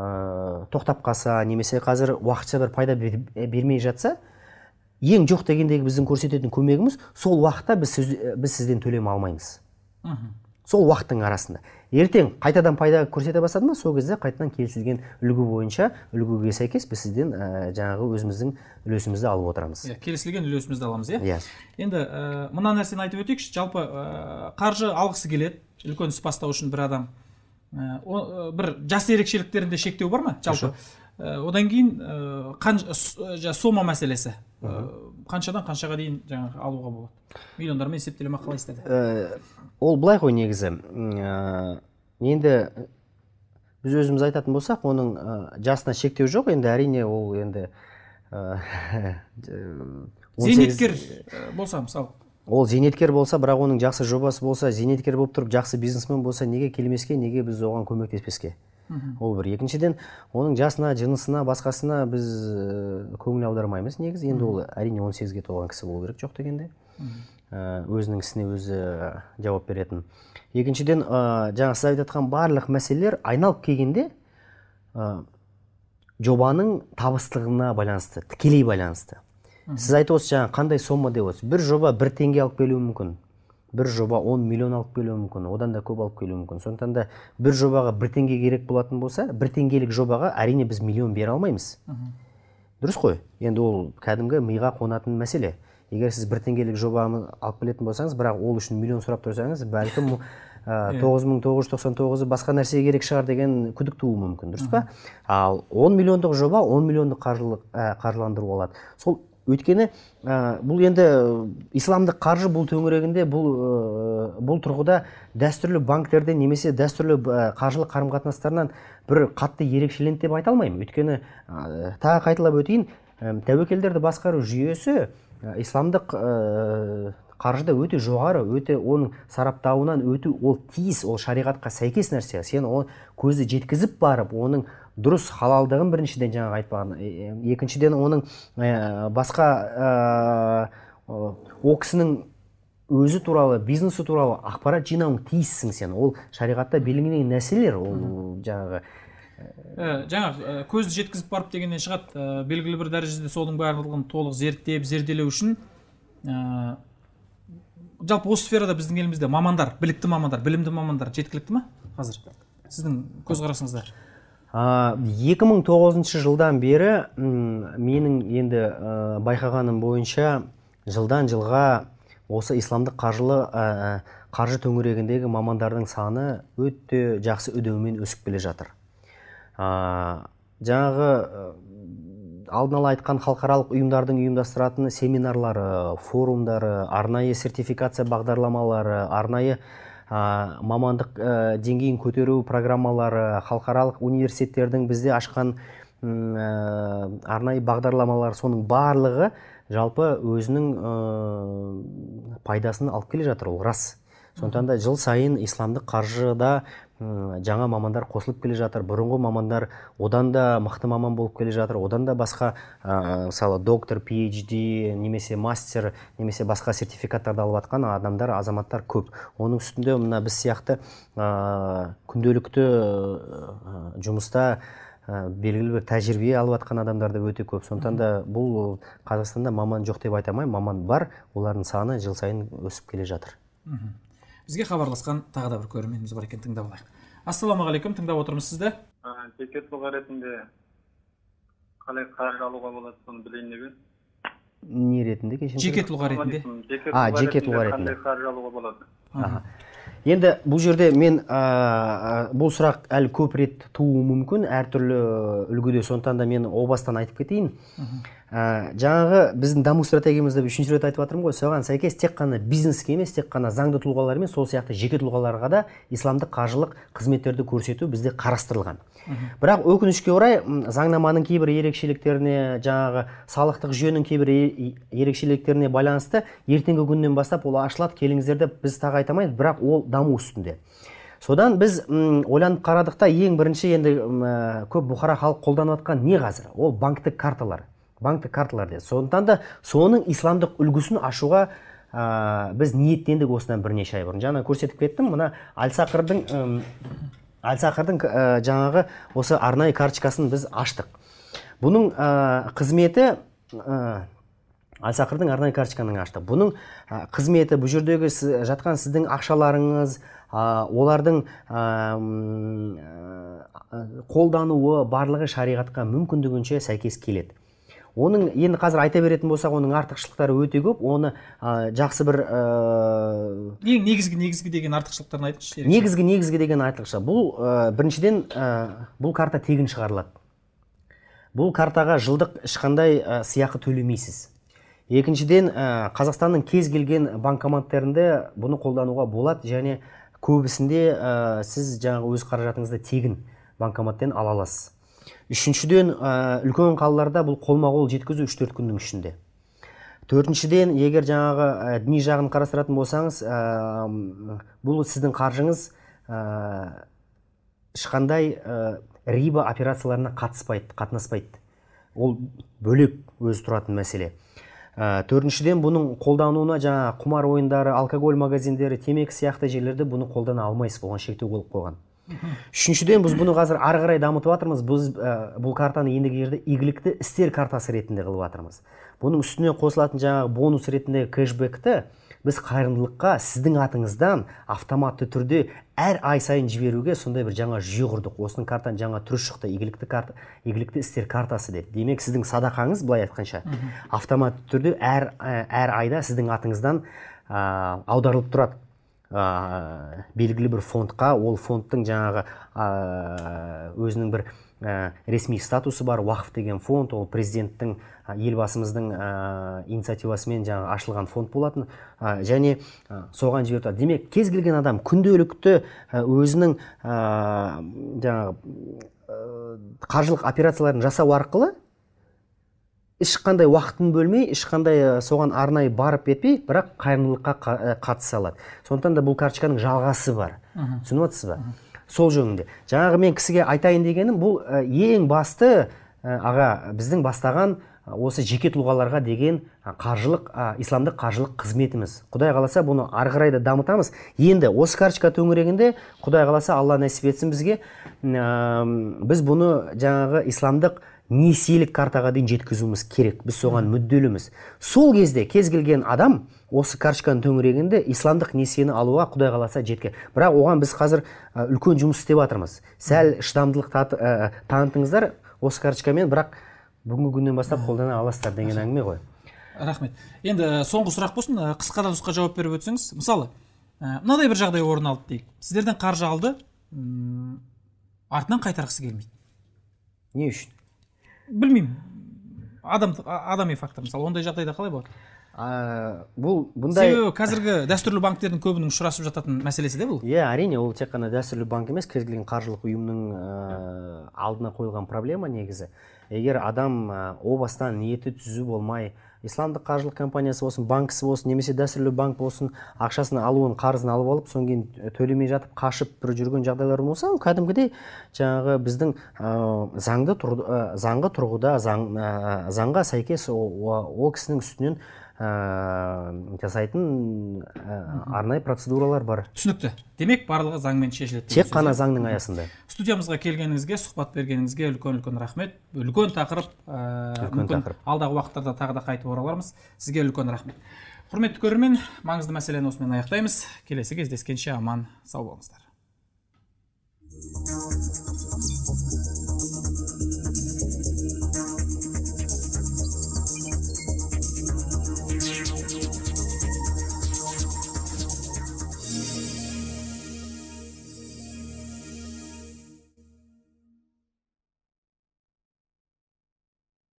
тоқтап қалса немесе қазір уақытша бір пайда бермей жатса ең жоқ дегендегі біздің көрсететін көмегіміз сол уақытта біз, біз сізден төлем алмаймыз сол уақыттың арасында ертең қайтадан пайда көрсете бастады ма сол кезде қайтадан келісілген үлгі бойынша үлгіге сәйкес біз сізден ә, жаңағы өзіміздің үлесімізді алып отырамыз иә келісілген үлесімізді аламыз иә иә енді ә, мына нәрсені айтып өтейікші жалпы ә, қаржы алғысы келеді үлкен іс бастау үшін бір адам Ә, бір жас ерекшеліктерінде шектеу бар ма жалпы ә, одан кейін ә, сома мәселесі қаншадан қаншаға дейін жаңағы алуға болады миллиондармен есептеле ма қалай сіздерде ол былай ғой негізі енді біз өзіміз айтатын болсақ оның ә, жасына шектеу жоқ енді әрине ол енді [LAUGHS] зейнеткер болса мысалы ол зейнеткер болса бірақ оның жақсы жобасы болса зейнеткер болып тұрып жақсы бизнесмен болса неге келмеске неге біз оған көмектеспеске ол бір екіншіден оның жасына жынысына басқасына біз э, көңіл аудармаймыз негізі енді ол әрине 18 сегізге толған кісі болу керек жоқ дегенде э, өзінің ісіне өзі э, жауап беретін екіншіден ә, жаңа сіз айтып жатқан барлық мәселелер айналып келгенде жобаның табыстылығына байланысты тікелей байланысты сіз айтып отырсыз жаңағы қандай сомма деп отырсыз бір жоба бір теңге алып келуі мүмкін бір жоба 10 миллион алып келуі мүмкін одан да көп алып келуі мүмкін сондықтан да бір жобаға бір теңге керек болатын болса бір теңгелік жобаға әрине біз миллион бере алмаймыз дұрыс қой енді ол кәдімгі миға қонатын мәселе егер сіз бір теңгелік жобаны алып келетін болсаңыз бірақ ол үшін миллион сұрап тұрсаңыз бәлкім [LAUGHS] иә. тоғыз мың тоғыз жүз тоқсан тоғызы басқа нәрсе керек шығар деген күдік тууы мүмкін дұрыс па ал он миллиондық жоба он миллиондық қаржылық қаржыландыру алады сол өйткені ә, бұл енді э, исламдық қаржы бұл төңірегінде бұл ә, бұл тұрғыда дәстүрлі банктерден немесе дәстүрлі э, қаржылық қарым қатынастарынан бір қатты ерекшеленді деп айта алмаймын өйткені ә, тағы қайталап өтейін ә, тәуекелдерді басқару жүйесі исламдық ә, қаржыда өте жоғары өте оның сараптауынан өту ол тиіс ол шариғатқа сәйкес нәрсе сен оны көзді жеткізіп барып оның дұрыс халалдығын біріншіден жаңағы айтпаған екіншіден оның басқа ә, ол кісінің өзі туралы бизнесі туралы ақпарат жинауың тиіссің сен ол шариғатта белгіленген нәрселер ол жаңағы ә, жаңағы көзді жеткізіп барып дегеннен шығады ә, белгілі бір дәрежеде соның барлығын толық зерттеп зерделеу үшін ә, жалпы осы сферада біздің елімізде мамандар білікті мамандар білімді мамандар жеткілікті ма қазір сіздің көзқарасыңызда 2009 мың жылдан бері ұм, менің енді ә, байқағаным бойынша жылдан жылға осы исламдық қаржылы ә, қаржы төңірегіндегі мамандардың саны өте жақсы үдеумен өсіп келе жатыр ә, жаңағы алдын ала айтқан халықаралық ұйымдардың ұйымдастыратын семинарлары форумдары арнайы сертификация бағдарламалары арнайы ә, мамандық ә, деңгейін көтеру программалары халықаралық университеттердің бізде ашқан ә, арнайы бағдарламалар соның барлығы жалпы өзінің ә, пайдасын алып келе жатыр ол рас сондықтан да жыл сайын исламдық қаржыда жаңа мамандар қосылып келе жатыр бұрынғы мамандар одан да мықты маман болып келе жатыр одан да басқа ә, доктор PhD немесе мастер немесе басқа сертификаттарды алып жатқан адамдар азаматтар көп оның үстінде мына біз сияқты ә, күнделікті жұмыста ә, белгілі бір тәжірибе алып жатқан адамдар да өте көп сондықтан да бұл қазақстанда маман жоқ деп айта алмаймын маман бар олардың саны жыл сайын өсіп келе жатыр бізге хабарласқан тағы да бір көрерменіміз бар екен тыңдап алайық ассалаумағалейкум тыңдап отырмыз сізді бекет тұлға ретінде қалай қаржы алуға болады соны білейін деп едім не ретінде кешіріңіз жеке тұлға ретінде а жеке тұлға ретінде қандай қаржы алуға болады енді бұл жерде мен ә, бұл сұрақ әлі көп рет тууы мүмкін әртүрлі үлгіде сондықтан да мен о бастан айтып кетейін ә, жаңағы біздің даму стратегиямыз деп үшінші рет айтып жатырмын ғой соған сәйкес тек қана бизнеске емес тек қана заңды тұлғалар емес сол сияқты жеке тұлғаларға да исламдық қаржылық қызметтерді көрсету бізде қарастырылған бірақ өкінішке орай заңнаманың кейбір ерекшеліктеріне жаңағы салықтық жүйенің кейбір ерекшеліктеріне байланысты ертеңгі күннен бастап ол ашылады келіңіздер деп біз тағы айта алмаймыз бірақ ол даму үстінде содан біз ойланып қарадық та ең бірінші енді ә, көп бұқара халық қолданып жатқан не қазір ол банктік карталар банктік карталар деді сондықтан да соның исламдық үлгісін ашуға ә, біз ниеттендік осыдан бірнеше ай бұрын жаңа көрсетіп кеттім мына әлсақырдың сақырдың ә, жаңағы осы арнайы карточкасын біз аштық бұның ә, қызметі ә, альсақырдың арнайы карточканы ашты бұның қызметі бұл жердегі жатқан сіздің ақшаларыңыз ә, олардың ә, қолдануы барлығы шариғатқа мүмкіндігінше сәйкес келеді оның енді қазір айта беретін болсақ оның артықшылықтары өте көп оны ә, жақсы бір ыыы ең негізгі негізгі деген артықшылықтарын айтыңызшы негізгі негізгі деген айтықша бұл ә, біріншіден ә, бұл карта тегін шығарылады бұл картаға жылдық ешқандай ә, сыйақы төлемейсіз екіншіден ә, қазақстанның кез келген банкоматтарында бұны қолдануға болады және көбісінде ә, сіз жаңағы өз қаражатыңызды тегін банкоматтен ала аласыз үшіншіден ә, үлкен қалаларда бұл қолма қол жеткізу үш төрт күннің ішінде төртіншіден егер жаңағы ә, діни жағын қарастыратын болсаңыз ә, бұл сіздің қаржыңыз ешқандай ә, риба операцияларына қатыспайды қатынаспайды ол бөлек өзі тұратын мәселе ә, төртіншіден бұның қолдануына жаңа құмар ойындары алкоголь магазиндері темекі сияқты жерлерде бұны қолдана алмайсыз оған шектеу қойып қойған үшіншіден біз бұны қазір ары қарай дамытып жатырмыз біз бұл картаны ендігі жерде игілікті істер картасы ретінде қылып жатырмыз бұның үстіне қосылатын жаңағы бонус ретінде кэшбэкті біз қайырымдылыққа сіздің атыңыздан автоматты түрде әр ай сайын жіберуге сондай бір жаңа жүйе құрдық осының картаның жаңа түрі шықты игілікті карта игілікті істер картасы деп демек сіздің садақаңыз былай айтқанша автоматты түрде әр әр айда сіздің атыңыздан ә, аударылып тұрады ә, белгілі бір фондқа ол фондтың жаңағы ә, өзінің бір ә, ресми статусы бар уақыф деген фонд ол президенттің елбасымыздың ә, инициативасымен жаңағы ашылған фонд болатын және соған жіберіп демек кез келген адам күнделікті өзінің ә, жаңағы қаржылық операцияларын жасау арқылы ешқандай уақытын бөлмей ешқандай э, соған арнайы барып кетпей бірақ қайырымдылыққа э, қатыса алады сондықтан да бұл карточканың жалғасы бар түсініп отырсыз ба сол жөнінде жаңағы мен кісіге айтайын дегенім бұл э, ең басты аға біздің бастаған осы жеке тұлғаларға деген қаржылық исламдық қаржылық қызметіміз құдай қаласа бұны ары қарай да дамытамыз енді осы карточка төңірегінде құдай қаласа алла нәсіп етсін бізге біз бұны жаңағы исламдық несиелік картаға дейін жеткізуіміз керек біз соған мүдделіміз сол кезде кез келген адам осы карточканың төңірегінде исламдық несиені алуға құдай қаласа жетке бірақ оған біз қазір үлкен жұмыс істеп жатырмыз сәл шыдамдылық ә, танытыңыздар осы карточкамен бірақ бүгінгі күннен бастап қолдана аласыздар деген әңгіме ғой рахмет енді э, соңғы сұрақ болсын э, қысқа да нұсқа жауап беріп өтсеңіз мысалы э, мынадай бір жағдай орын алды дейік сіздерден қаржы алды артынан қайтарғысы келмейді не үшін білмеймін адам адами фактор мысалы ондай жағдайда қалай болады ә, бұл бұндай себебі қазіргі дәстүрлі банктердің көбінің ұшырасып жататын мәселесі де бұл иә әрине ол тек қана дәстүрлі банк емес кез келген қаржылық ұйымның ә, алдына қойылған проблема негізі егер адам ә, о бастан ниеті түзу болмай исламдық қаржылық компаниясы болсын банкісі болсын немесе дәстүрлі банк болсын ақшасын алуын қарызын алып алып содан кейін төлемей жатып қашып бір жүрген жағдайлар болса ол кәдімгідей жаңағы біздің ә, заңды тұр, заңғы тұрғыда заң, заңға сәйкес ол кісінің үстінен ә, жасайтын ә, арнайы процедуралар бар түсінікті демек барлығы заңмен шешіледі тек қана иә? заңның аясында студиямызға келгеніңізге сұхбат бергеніңізге үлкен үлкен рахмет үлкен тақырып ә, үлкен тақырып алдағы уақыттарда тағы да қайтып оралармыз сізге үлкен рахмет құрметті көрермен маңызды мәселені осымен аяқтаймыз келесі кездескенше аман сау болыңыздар